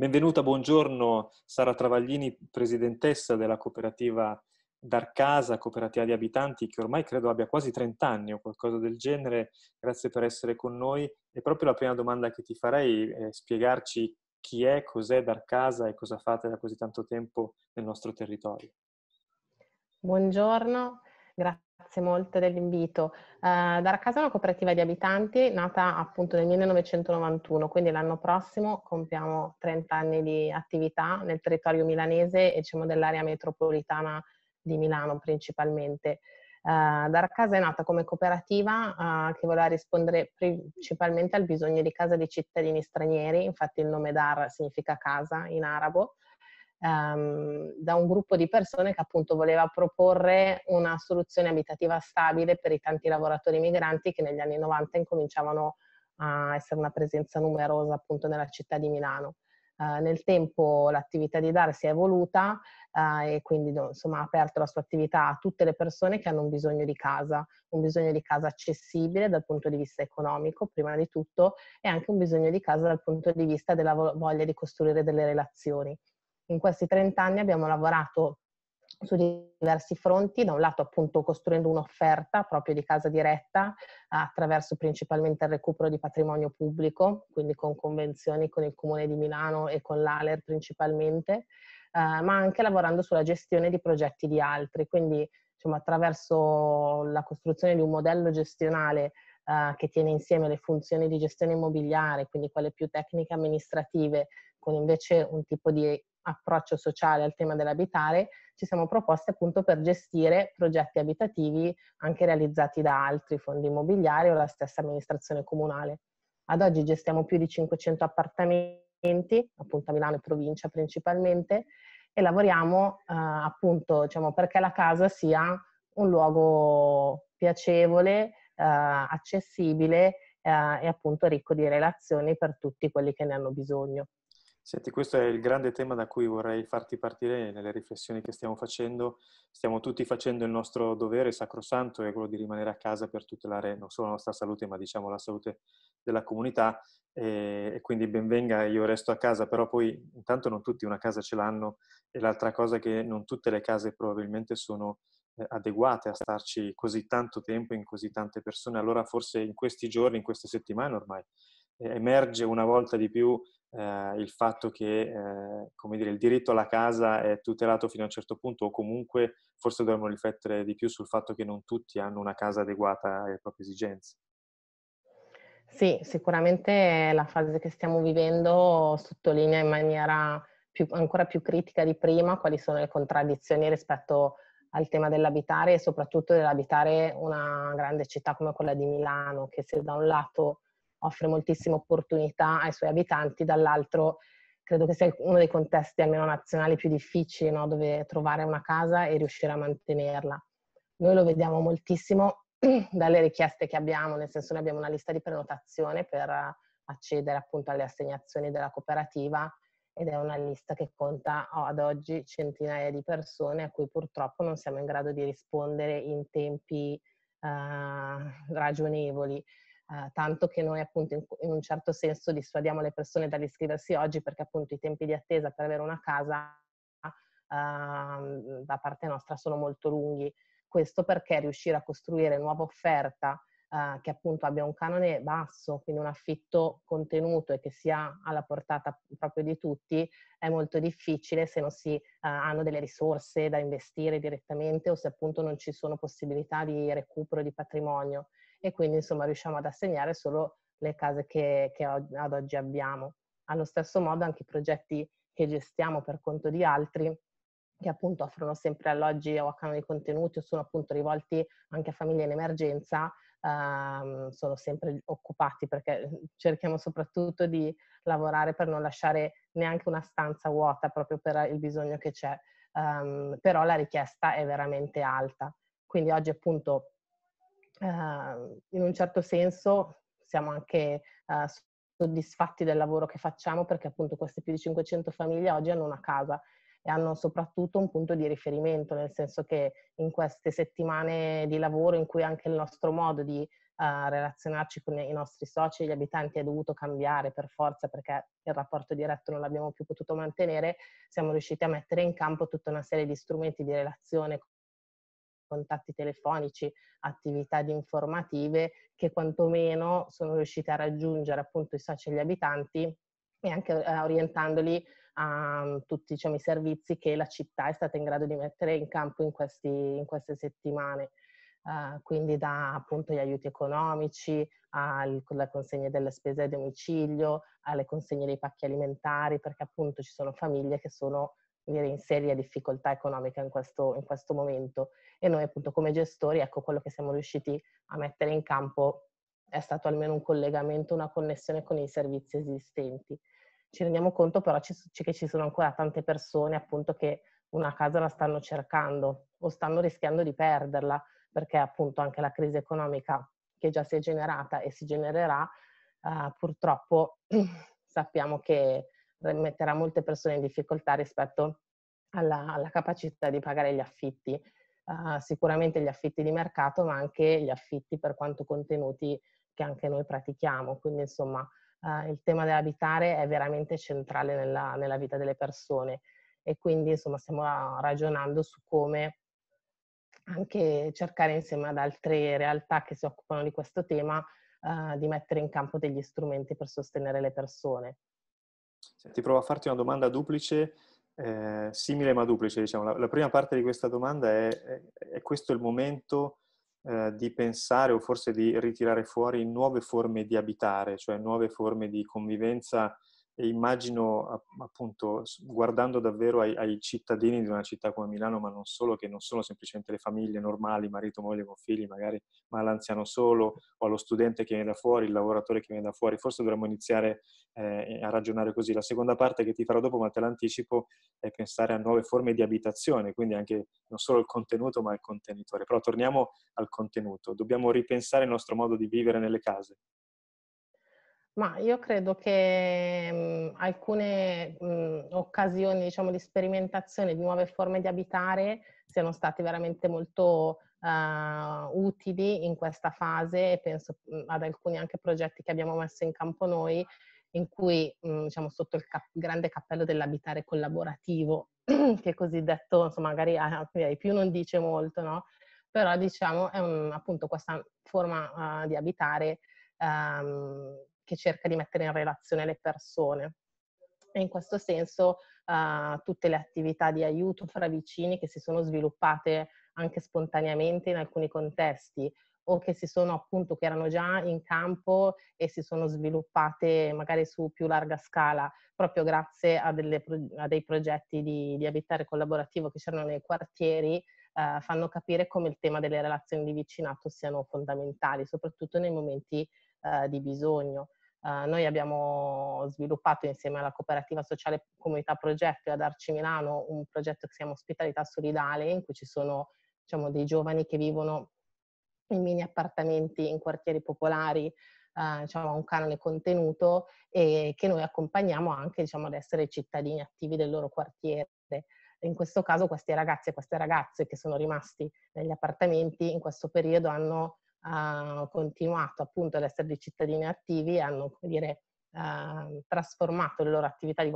Benvenuta, buongiorno Sara Travaglini, presidentessa della cooperativa Darcasa, cooperativa di abitanti che ormai credo abbia quasi 30 anni o qualcosa del genere. Grazie per essere con noi e proprio la prima domanda che ti farei è spiegarci chi è, cos'è Darcasa e cosa fate da così tanto tempo nel nostro territorio. Buongiorno, grazie grazie molto dell'invito. Uh, Casa è una cooperativa di abitanti nata appunto nel 1991, quindi l'anno prossimo compiamo 30 anni di attività nel territorio milanese e diciamo dell'area metropolitana di Milano principalmente. Uh, Casa è nata come cooperativa uh, che voleva rispondere principalmente al bisogno di casa di cittadini stranieri, infatti il nome Dar significa casa in arabo, ehm, da un gruppo di persone che appunto voleva proporre una soluzione abitativa stabile per i tanti lavoratori migranti che negli anni 90 incominciavano a essere una presenza numerosa appunto nella città di Milano. Uh, nel tempo l'attività di DAR si è evoluta uh, e quindi insomma, ha aperto la sua attività a tutte le persone che hanno un bisogno di casa, un bisogno di casa accessibile dal punto di vista economico prima di tutto e anche un bisogno di casa dal punto di vista della voglia di costruire delle relazioni in questi 30 anni abbiamo lavorato su diversi fronti, da un lato appunto costruendo un'offerta proprio di casa diretta attraverso principalmente il recupero di patrimonio pubblico, quindi con convenzioni con il Comune di Milano e con l'Aler principalmente, eh, ma anche lavorando sulla gestione di progetti di altri, quindi diciamo, attraverso la costruzione di un modello gestionale eh, che tiene insieme le funzioni di gestione immobiliare, quindi quelle più tecniche amministrative, con invece un tipo di approccio sociale al tema dell'abitare, ci siamo proposti appunto per gestire progetti abitativi anche realizzati da altri fondi immobiliari o la stessa amministrazione comunale. Ad oggi gestiamo più di 500 appartamenti, appunto a Milano e provincia principalmente, e lavoriamo eh, appunto diciamo, perché la casa sia un luogo piacevole, eh, accessibile eh, e appunto ricco di relazioni per tutti quelli che ne hanno bisogno. Senti, questo è il grande tema da cui vorrei farti partire nelle riflessioni che stiamo facendo. Stiamo tutti facendo il nostro dovere sacrosanto, è quello di rimanere a casa per tutelare non solo la nostra salute, ma diciamo la salute della comunità. E, quindi benvenga, io resto a casa, però poi intanto non tutti una casa ce l'hanno e l'altra cosa è che non tutte le case probabilmente sono eh, adeguate a starci così tanto tempo in così tante persone. Allora forse in questi giorni, in queste settimane ormai, eh, emerge una volta di più eh, il fatto che eh, dire, il diritto alla casa è tutelato fino a un certo punto o comunque forse dovremmo riflettere di più sul fatto che non tutti hanno una casa adeguata alle proprie esigenze. Sì, sicuramente la fase che stiamo vivendo sottolinea in maniera più, ancora più critica di prima quali sono le contraddizioni rispetto al tema dell'abitare e soprattutto dell'abitare una grande città come quella di Milano che se da un lato offre moltissime opportunità ai suoi abitanti, dall'altro credo che sia uno dei contesti almeno nazionali più difficili no? dove trovare una casa e riuscire a mantenerla. Noi lo vediamo moltissimo dalle richieste che abbiamo, nel senso noi abbiamo una lista di prenotazione per accedere appunto alle assegnazioni della cooperativa ed è una lista che conta oh, ad oggi centinaia di persone a cui purtroppo non siamo in grado di rispondere in tempi eh, ragionevoli. Ah, tanto che noi appunto in, in, un certo senso dissuadiamo le persone dall'iscriversi oggi perché appunto i tempi di attesa per avere una casa uh, da parte nostra sono molto lunghi. Questo perché riuscire a costruire nuova offerta uh, che appunto abbia un canone basso, quindi un affitto contenuto e che sia alla portata proprio di tutti, è molto difficile se non si eh, hanno delle risorse da investire direttamente o se appunto non ci sono possibilità di recupero di patrimonio e quindi insomma riusciamo ad assegnare solo le case che, che ad oggi abbiamo. Allo stesso modo anche i progetti che gestiamo per conto di altri che appunto offrono sempre alloggi o a canoni contenuti o sono appunto rivolti anche a famiglie in emergenza, ehm, sono sempre occupati perché eh, cerchiamo soprattutto di lavorare per non lasciare neanche una stanza vuota proprio per il bisogno che c'è, um, però la richiesta è veramente alta. Quindi oggi appunto Ehm, in un certo senso siamo anche ehm, soddisfatti del lavoro che facciamo perché appunto queste più di 500 famiglie oggi hanno una casa e hanno soprattutto un punto di riferimento, nel senso che in queste settimane di lavoro in cui anche il nostro modo di uh, relazionarci con i nostri soci e gli abitanti è dovuto cambiare per forza perché il rapporto diretto non l'abbiamo più potuto mantenere, siamo riusciti a mettere in campo tutta una serie di strumenti di relazione contatti telefonici, attività di informative che quantomeno sono riuscite a raggiungere appunto i soci e gli abitanti e anche eh, orientandoli a mm, tutti diciamo, i servizi che la città è stata in grado di mettere in campo in, questi, in queste settimane. Uh, quindi da appunto gli aiuti economici, alle consegne delle spese a domicilio, alle consegne dei pacchi alimentari, perché appunto ci sono famiglie che sono in seria difficoltà economica in questo, in questo, momento e noi appunto come gestori ecco quello che siamo riusciti a mettere in campo è stato almeno un collegamento, una connessione con i servizi esistenti. Ci rendiamo conto però che ci sono ancora tante persone appunto che una casa la stanno cercando o stanno rischiando di perderla perché appunto anche la crisi economica che già si è generata e si genererà uh, purtroppo sappiamo che metterà molte persone in difficoltà rispetto alla, alla capacità di pagare gli affitti. Uh, sicuramente gli affitti di mercato, ma anche gli affitti per quanto contenuti che anche noi pratichiamo. Quindi, insomma, uh, il tema dell'abitare è veramente centrale nella, nella vita delle persone e quindi, insomma, stiamo ragionando su come anche cercare insieme ad altre realtà che si occupano di questo tema uh, di mettere in campo degli strumenti per sostenere le persone. Senti, provo a farti una domanda duplice, eh, simile ma duplice. Diciamo. La, la, prima parte di questa domanda è, è, è questo il momento eh, di pensare o forse di ritirare fuori nuove forme di abitare, cioè nuove forme di convivenza e immagino appunto guardando davvero ai, ai, cittadini di una città come Milano, ma non solo, che non sono semplicemente le famiglie normali, marito, moglie con figli, magari, ma l'anziano solo o allo studente che viene da fuori, il lavoratore che viene da fuori. Forse dovremmo iniziare eh, a ragionare così. La seconda parte che ti farò dopo, ma te l'anticipo, è pensare a nuove forme di abitazione, quindi anche non solo il contenuto, ma il contenitore. Però torniamo al contenuto. Dobbiamo ripensare il nostro modo di vivere nelle case ma io credo che mh, mhmm, alcune mh, mhmm, occasioni diciamo, di sperimentazione di nuove forme di abitare siano state veramente molto uh, utili in questa fase e penso mh, mhmm, ad alcuni anche progetti che abbiamo messo in campo noi in cui diciamo, sotto il cap- grande cappello dell'abitare collaborativo, che cosiddetto, insomma, magari ai ah, ah, eh, più non dice molto, no? però diciamo è un, appunto questa forma uh, di abitare um, che cerca di mettere in relazione le persone. E in questo senso uh, tutte le attività di aiuto fra vicini che si sono sviluppate anche spontaneamente in alcuni contesti o che si sono appunto, che erano già in campo e si sono sviluppate magari su più larga scala, proprio grazie a, delle, a dei progetti di, di, abitare collaborativo che c'erano nei quartieri, uh, fanno capire come il tema delle relazioni di vicinato siano fondamentali, soprattutto nei momenti uh, di bisogno Uh, noi abbiamo sviluppato insieme alla cooperativa sociale Comunità Progetto e ad Arci Milano un progetto che si chiama Ospitalità Solidale, in cui ci sono diciamo, dei giovani che vivono in mini appartamenti in quartieri popolari a uh, eh, diciamo, un canone contenuto e che noi accompagniamo anche diciamo, ad essere cittadini attivi del loro quartiere. In questo caso questi ragazzi e queste ragazze che sono rimasti negli appartamenti in questo periodo hanno uh, continuato appunto ad essere dei cittadini attivi e hanno, come dire, uh, trasformato le loro attività di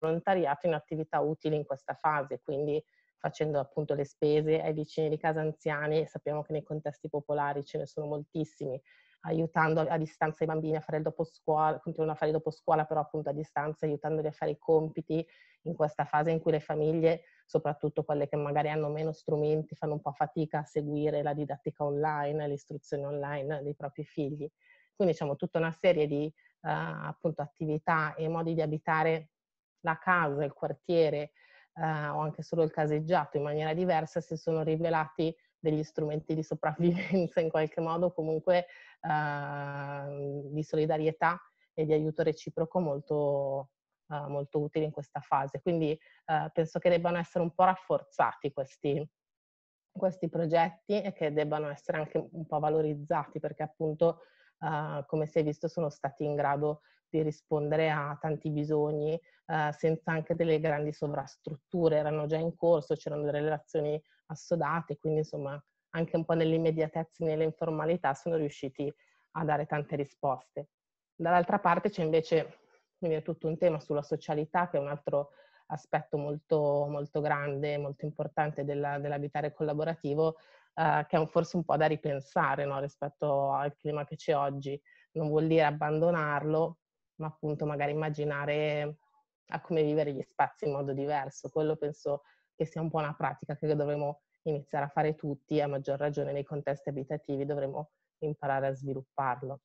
volontariato in attività utili in questa fase, quindi facendo appunto le spese ai vicini di casa anziani sappiamo che nei contesti popolari ce ne sono moltissimi, aiutando a distanza i bambini a fare il dopo scuola, continuano a fare il dopo scuola però appunto a distanza, aiutandoli a fare i compiti in questa fase in cui le famiglie soprattutto quelle che magari hanno meno strumenti, fanno un po' fatica a seguire la didattica online, l'istruzione online dei propri figli. Quindi diciamo tutta una serie di eh, appunto, attività e modi di abitare la casa, il quartiere eh, o anche solo il caseggiato in maniera diversa si sono rivelati degli strumenti di sopravvivenza in qualche modo, comunque eh, di solidarietà e di aiuto reciproco molto, eh, molto utili in questa fase. Quindi eh, penso che debbano essere un po' rafforzati questi, questi progetti e che debbano essere anche un po' valorizzati perché appunto Uh, come si è visto, sono stati in grado di rispondere a tanti bisogni uh, senza anche delle grandi sovrastrutture, erano già in corso, c'erano delle relazioni assodate, quindi insomma anche un po' nell'immediatezza e nell'informalità sono riusciti a dare tante risposte. Dall'altra parte c'è invece quindi è tutto un tema sulla socialità che è un altro aspetto molto, molto grande, molto importante della, dell'abitare collaborativo, eh, che è un, forse un po' da ripensare no? rispetto al clima che c'è oggi. Non vuol dire abbandonarlo, ma appunto magari immaginare a come vivere gli spazi in modo diverso. Quello penso che sia un po' una pratica che dovremmo iniziare a fare tutti, a maggior ragione nei contesti abitativi dovremmo imparare a svilupparlo.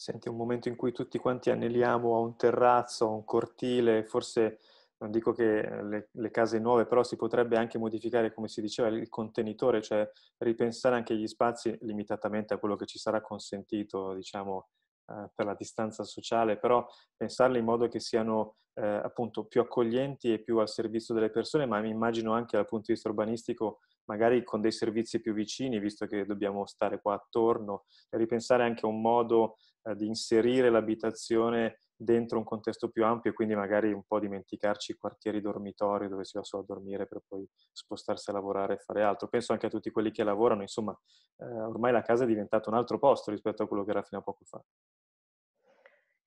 Senti, un momento in cui tutti quanti anneliamo a un terrazzo, a un cortile, forse non dico che le, le, case nuove, però si potrebbe anche modificare, come si diceva, il contenitore, cioè ripensare anche gli spazi limitatamente a quello che ci sarà consentito, diciamo, eh, per la distanza sociale, però pensarli in modo che siano eh, appunto più accoglienti e più al servizio delle persone, ma mi immagino anche dal punto di vista urbanistico magari con dei servizi più vicini, visto che dobbiamo stare qua attorno, ripensare anche a un modo eh, di inserire l'abitazione dentro un contesto più ampio e quindi magari un po' dimenticarci i quartieri dormitori dove si va solo a dormire per poi spostarsi a lavorare e fare altro. Penso anche a tutti quelli che lavorano, insomma, eh, ormai la casa è diventata un altro posto rispetto a quello che era fino a poco fa.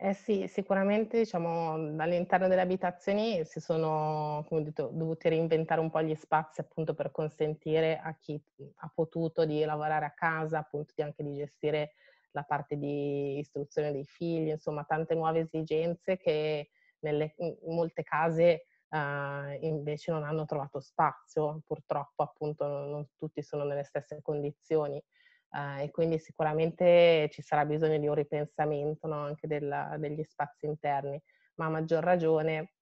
Eh sì, sicuramente diciamo, all'interno delle abitazioni si sono detto, dovuti reinventare un po' gli spazi appunto per consentire a chi ha potuto di lavorare a casa, appunto di anche di gestire la parte di istruzione dei figli, insomma tante nuove esigenze che nelle, in molte case Uh, invece non hanno trovato spazio, purtroppo appunto non, non tutti sono nelle stesse condizioni uh, e quindi sicuramente ci sarà bisogno di un ripensamento no? anche della, degli spazi interni, ma a maggior ragione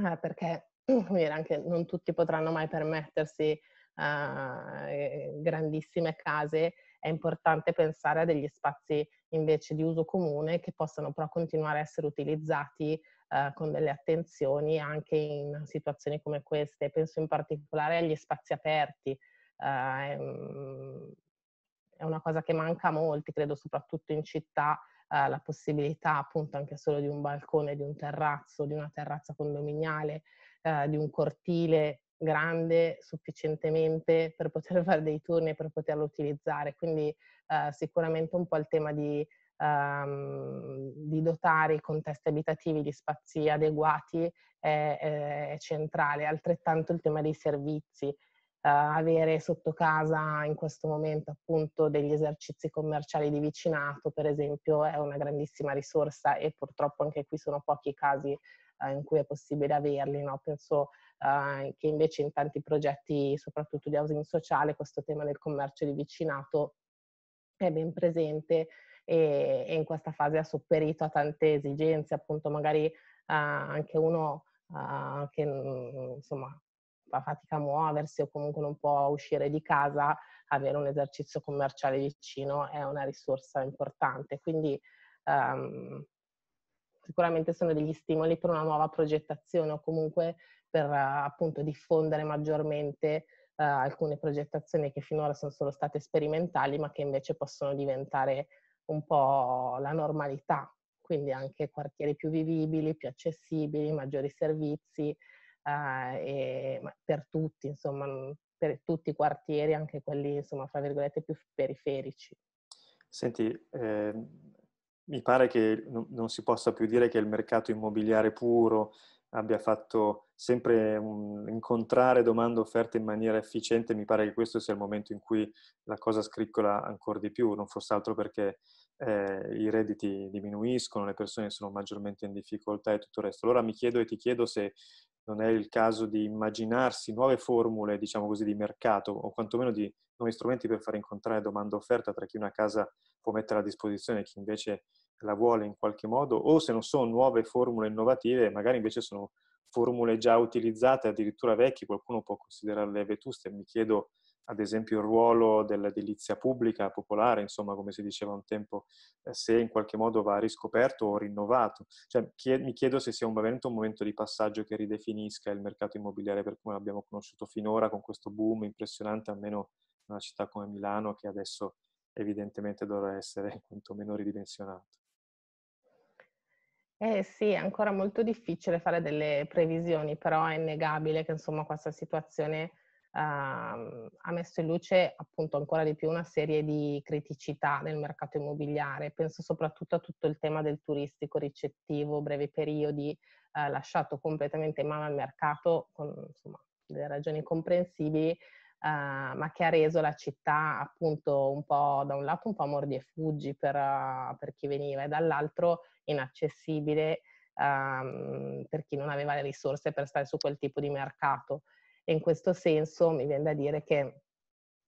uh, perché anche non tutti potranno mai permettersi grandissime case è importante pensare a degli spazi invece di uso comune che possano però continuare a essere utilizzati eh, con delle attenzioni anche in situazioni come queste. Penso in particolare agli spazi aperti. Eh, è una cosa che manca a molti, credo soprattutto in città, eh, la possibilità appunto anche solo di un balcone, di un terrazzo, di una terrazza condominiale, eh, di un cortile grande sufficientemente per poter fare dei turni e per poterlo utilizzare. Quindi eh, sicuramente un po' il tema di, ehm, di, dotare i contesti abitativi di spazi adeguati è, è, è centrale, altrettanto il tema dei servizi. Uh, avere sotto casa in questo momento appunto degli esercizi commerciali di vicinato, per esempio, è una grandissima risorsa e purtroppo anche qui sono pochi i casi uh, in cui è possibile averli. No? Penso eh, che invece in tanti progetti, soprattutto di housing sociale, questo tema del commercio di vicinato è ben presente e, e in questa fase ha sopperito a tante esigenze, appunto magari eh, anche uno eh, che mm, insomma fa fatica a muoversi o comunque non può uscire di casa, avere un esercizio commerciale vicino è una risorsa importante. Quindi um, sicuramente sono degli stimoli per una nuova progettazione o comunque per appunto diffondere maggiormente uh, alcune progettazioni che finora sono solo state sperimentali ma che invece possono diventare un po' la normalità, quindi anche quartieri più vivibili, più accessibili, maggiori servizi uh, e, per tutti, insomma, mm, per tutti i quartieri, anche quelli, insomma, fra virgolette, più periferici. Senti, eh, mi pare che non si possa più dire che il mercato immobiliare puro abbia fatto sempre un, incontrare domanda e offerta in maniera efficiente, mi pare che questo sia il momento in cui la cosa scriccola ancora di più, non fosse altro perché eh, i redditi diminuiscono, le persone sono maggiormente in difficoltà e tutto il resto. Allora mi chiedo e ti chiedo se non è il caso di immaginarsi nuove formule, diciamo così, di mercato o quantomeno di nuovi strumenti per far incontrare domanda e offerta tra chi una casa può mettere a disposizione e chi invece la vuole in qualche modo, o se non sono nuove formule innovative, magari invece sono formule già utilizzate, addirittura vecchie, qualcuno può considerarle vetuste. Mi chiedo ad esempio il ruolo dell'edilizia pubblica, popolare, insomma, come si diceva un tempo, eh, se in qualche modo va riscoperto o rinnovato. Cioè, mi chiedo se sia un, veramente un momento di passaggio che ridefinisca il mercato immobiliare per come l'abbiamo conosciuto finora, con questo boom impressionante, almeno in una città come Milano, che adesso evidentemente dovrà essere quantomeno ridimensionato. Eh sì, è ancora molto difficile fare delle previsioni, però è innegabile che insomma questa situazione ehm, ha messo in luce appunto ancora di più una serie di criticità nel mercato immobiliare. Penso soprattutto a tutto il tema del turistico ricettivo, brevi periodi, eh, lasciato completamente in mano al mercato con insomma, delle ragioni comprensibili, Uh, ma che ha reso la città appunto un po' da un lato un po' mordi e fuggi per, uh, per chi veniva e dall'altro inaccessibile um, per chi non aveva le risorse per stare su quel tipo di mercato. E in questo senso mi viene da dire che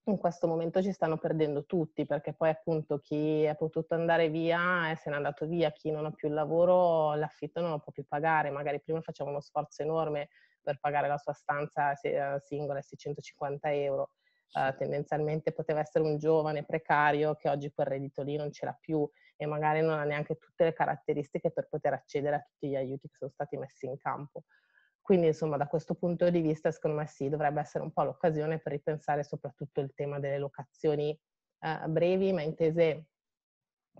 in questo momento ci stanno perdendo tutti perché poi appunto chi è potuto andare via e se n'è andato via, chi non ha più il lavoro l'affitto non lo può più pagare, magari prima faceva uno sforzo enorme per pagare la sua stanza eh, singola 650 euro. Uh, tendenzialmente poteva essere un giovane precario che oggi quel reddito lì non ce l'ha più e magari non ha neanche tutte le caratteristiche per poter accedere a tutti gli aiuti che sono stati messi in campo. Quindi insomma da questo punto di vista secondo me sì, dovrebbe essere un po' l'occasione per ripensare soprattutto il tema delle locazioni uh, brevi, ma intese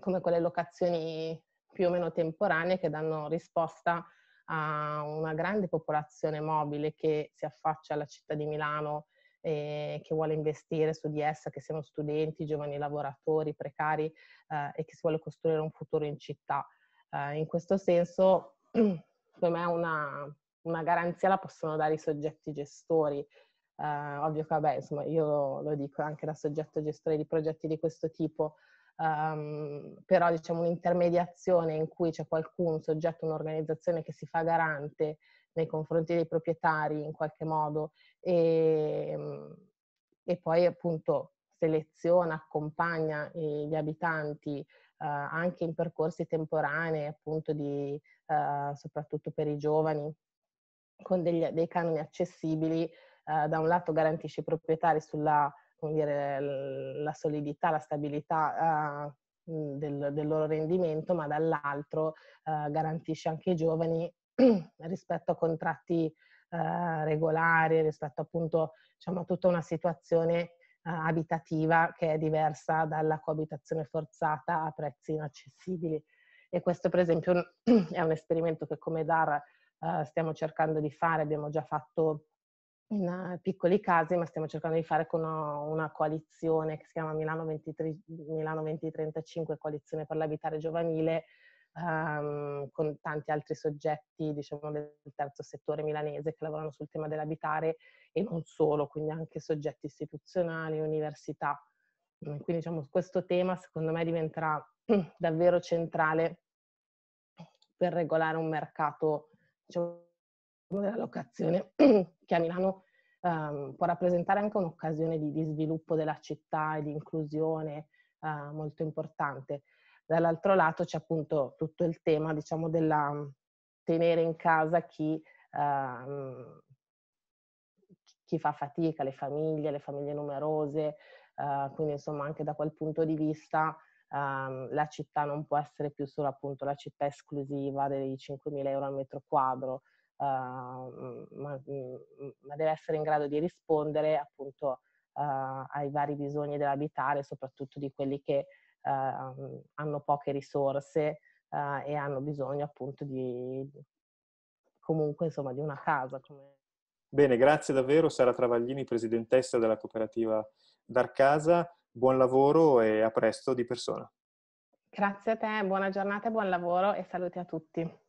come quelle locazioni più o meno temporanee che danno risposta a una grande popolazione mobile che si affaccia alla città di Milano e che vuole investire su di essa, che siano studenti, giovani lavoratori, precari eh, e che si vuole costruire un futuro in città. Eh, in questo senso, per me una, una, garanzia la possono dare i soggetti gestori. Eh, ovvio che vabbè, insomma, io lo dico anche da soggetto gestore di progetti di questo tipo, um, però diciamo un'intermediazione in cui c'è qualcuno, un soggetto, un'organizzazione che si fa garante nei confronti dei proprietari in qualche modo e, ehm, e poi appunto seleziona, accompagna eh, gli abitanti Uh, anche in percorsi temporanei, appunto, di, uh, soprattutto per i giovani, con degli, dei canoni accessibili. Uh, da un lato garantisce i proprietari sulla dire, la solidità, la stabilità eh, del, del, loro rendimento, ma dall'altro eh, garantisce anche ai giovani rispetto a contratti eh, regolari, rispetto appunto diciamo, a tutta una situazione abitativa che è diversa dalla coabitazione forzata a prezzi inaccessibili. E questo per esempio è un esperimento che come DAR stiamo cercando di fare, abbiamo già fatto in eh, piccoli casi, ma stiamo cercando di fare con una, eh, una coalizione che si chiama Milano, 23, Milano 2035, Coalizione per l'Abitare Giovanile, um, con tanti altri soggetti diciamo, del terzo settore milanese che lavorano sul tema dell'abitare e non solo, quindi anche soggetti istituzionali, università. Mm, quindi diciamo, questo tema secondo me diventerà davvero centrale per regolare un mercato diciamo, della locazione che a Milano um, può rappresentare anche un'occasione di, di, sviluppo della città e di inclusione uh, molto importante. Dall'altro lato c'è appunto tutto il tema, diciamo, della mm, tenere in casa chi, uh, chi fa fatica, le famiglie, le famiglie numerose, uh, quindi insomma anche da quel punto di vista Um, la città non può essere più solo appunto la città esclusiva dei 5.000 euro al metro quadro, Ehm, ma, mm, ma, deve essere in grado di rispondere appunto ehm, ai vari bisogni dell'abitare, soprattutto di quelli che ehm, hanno poche risorse eh, e hanno bisogno appunto di comunque insomma di una casa. Bene, grazie davvero Sara Travaglini, presidentessa della cooperativa Darcasa. Buon lavoro e a presto di persona. Grazie a te, buona giornata e buon lavoro e saluti a tutti.